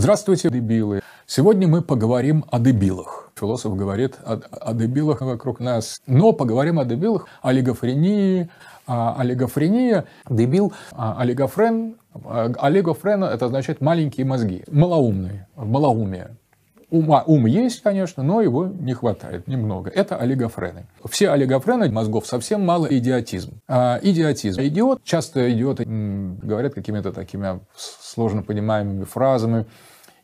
Здравствуйте, дебилы! Сегодня мы поговорим о дебилах. Философ говорит о, о дебилах вокруг нас, но поговорим о дебилах, олигофрении, а олигофрения, дебил, а олигофрен, а олигофрена – это означает маленькие мозги, малоумные, малоумие. Ума, ум есть, конечно, но его не хватает немного. Это олигофрены. Все олигофрены мозгов совсем мало идиотизм. А, идиотизм. Идиот, часто идиоты говорят какими-то такими сложно понимаемыми фразами,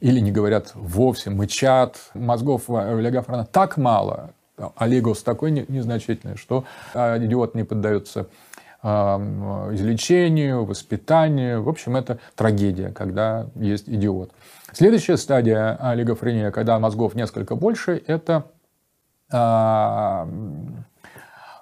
или не говорят вовсе, мычат. Мозгов олигофрена так мало, олигос такой незначительный, что а, идиот не поддается излечению, воспитанию. В общем, это трагедия, когда есть идиот. Следующая стадия олигофрения, когда мозгов несколько больше, это а,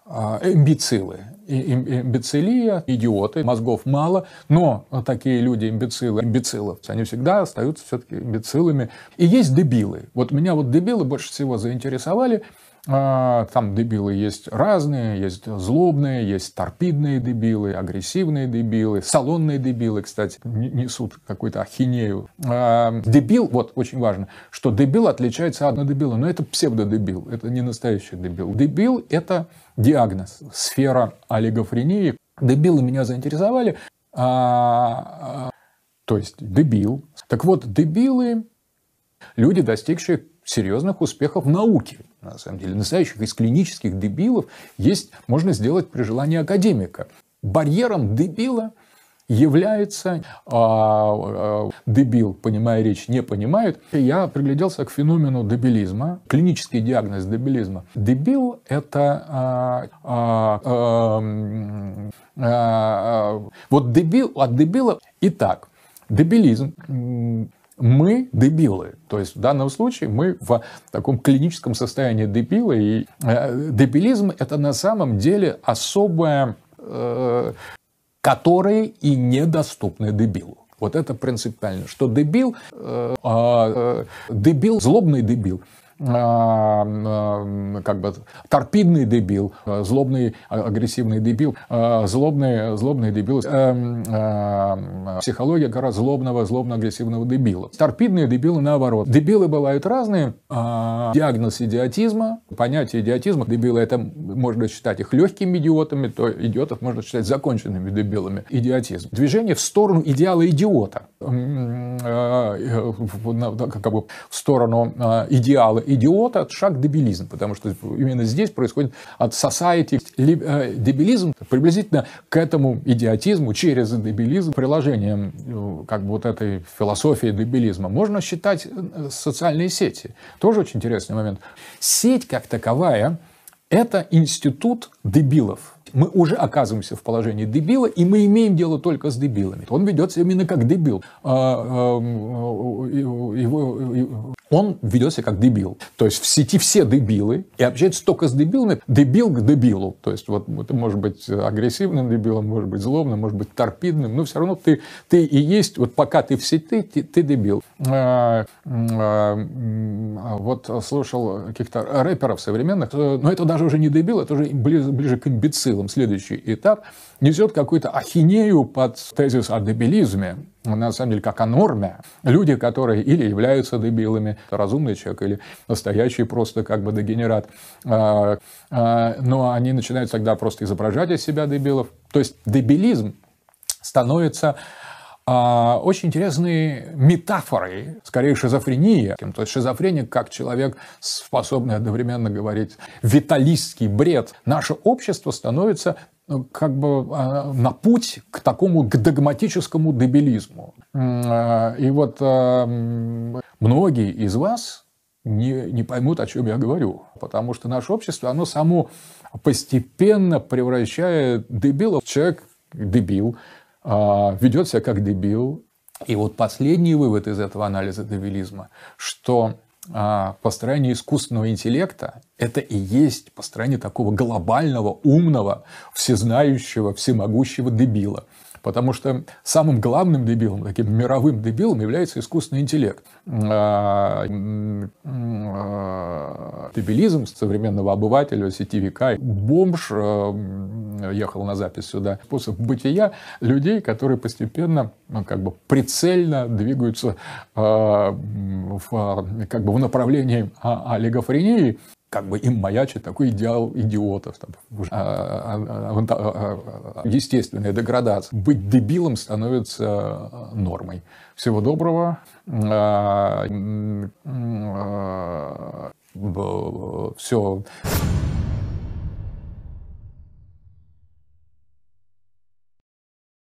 а, имбецилы. Имбецилия, идиоты, мозгов мало, но такие люди, имбецилы, имбециловцы, они всегда остаются все-таки имбецилами. И есть дебилы. Вот меня вот дебилы больше всего заинтересовали. А, там дебилы есть разные, есть злобные, есть торпидные дебилы, агрессивные дебилы, салонные дебилы, кстати, несут какую-то ахинею. А, дебил, вот очень важно, что дебил отличается от дебила, но это псевдодебил, это не настоящий дебил. Дебил – это диагноз, сфера олигофрении. Дебилы меня заинтересовали, а, то есть дебил. Так вот, дебилы – люди, достигшие серьезных успехов в науке, на самом деле. Настоящих из клинических дебилов есть, можно сделать при желании академика. Барьером дебила является а, а, дебил, понимая речь, не понимают. Я пригляделся к феномену дебилизма, клинический диагноз дебилизма. Дебил – это а, а, а, а, вот дебил, от дебила. Итак, дебилизм мы дебилы. То есть в данном случае мы в таком клиническом состоянии дебилы. И э, дебилизм – это на самом деле особое, э, которое и недоступно дебилу. Вот это принципиально, что дебил, э, а, э, дебил, злобный дебил, а, а, как бы торпидный дебил, а, злобный агрессивный дебил, злобный, злобный дебил, эм, психология гора злобного, злобно-агрессивного дебила. Торпидные дебилы наоборот. Дебилы бывают разные. Диагноз идиотизма, понятие идиотизма, дебилы это можно считать их легкими идиотами, то идиотов можно считать законченными дебилами. Идиотизм. Движение в сторону идеала идиота Э, э, как бы, в сторону э, идеала идиота, шаг дебилизм, потому что именно здесь происходит от society дебилизм приблизительно к этому идиотизму через дебилизм приложением как бы вот этой философии дебилизма можно считать социальные сети. Тоже очень интересный момент. Сеть как таковая – это институт дебилов мы уже оказываемся в положении дебила, и мы имеем дело только с дебилами. Он ведется именно как дебил. А, а, а, его, он ведет себя как дебил. То есть в сети все дебилы, и общается только с дебилами, дебил к дебилу. То есть вот ты можешь быть э, агрессивным дебилом, может быть злобным, может быть торпидным, но все равно ты, ты и есть, вот пока ты в сети, ты, ты дебил. Э, э, а вот слушал каких-то рэперов современных, но это даже уже не дебил, это уже ближе, ближе к имбецилам. Следующий этап несет какую-то ахинею под тезис о дебилизме ну, на самом деле, как о норме. Люди, которые или являются дебилами, разумный человек, или настоящий просто как бы дегенерат. А, а, но они начинают тогда просто изображать из себя дебилов. То есть дебилизм становится а, очень интересные метафоры, скорее шизофрения. То есть шизофреник как человек, способный одновременно говорить виталистский бред. Наше общество становится как бы э, на путь к такому к догматическому дебилизму. Э, и вот э, многие из вас не, не поймут, о чем я говорю. Потому что наше общество, оно само постепенно превращает дебилов. Человек дебил, а, ведет себя как дебил. И вот последний вывод из этого анализа дебилизма, что а, построение искусственного интеллекта – это и есть построение такого глобального, умного, всезнающего, всемогущего дебила – Потому что самым главным дебилом, таким мировым дебилом является искусственный интеллект. А, а, дебилизм современного обывателя, сетевика. Бомж а, ехал на запись сюда. Способ бытия людей, которые постепенно ну, как бы прицельно двигаются в, как бы в направлении олигофрении как бы им маячит такой идеал идиотов. Там, уже, а, а, а, естественная деградация. Быть дебилом становится нормой. Всего доброго. Все.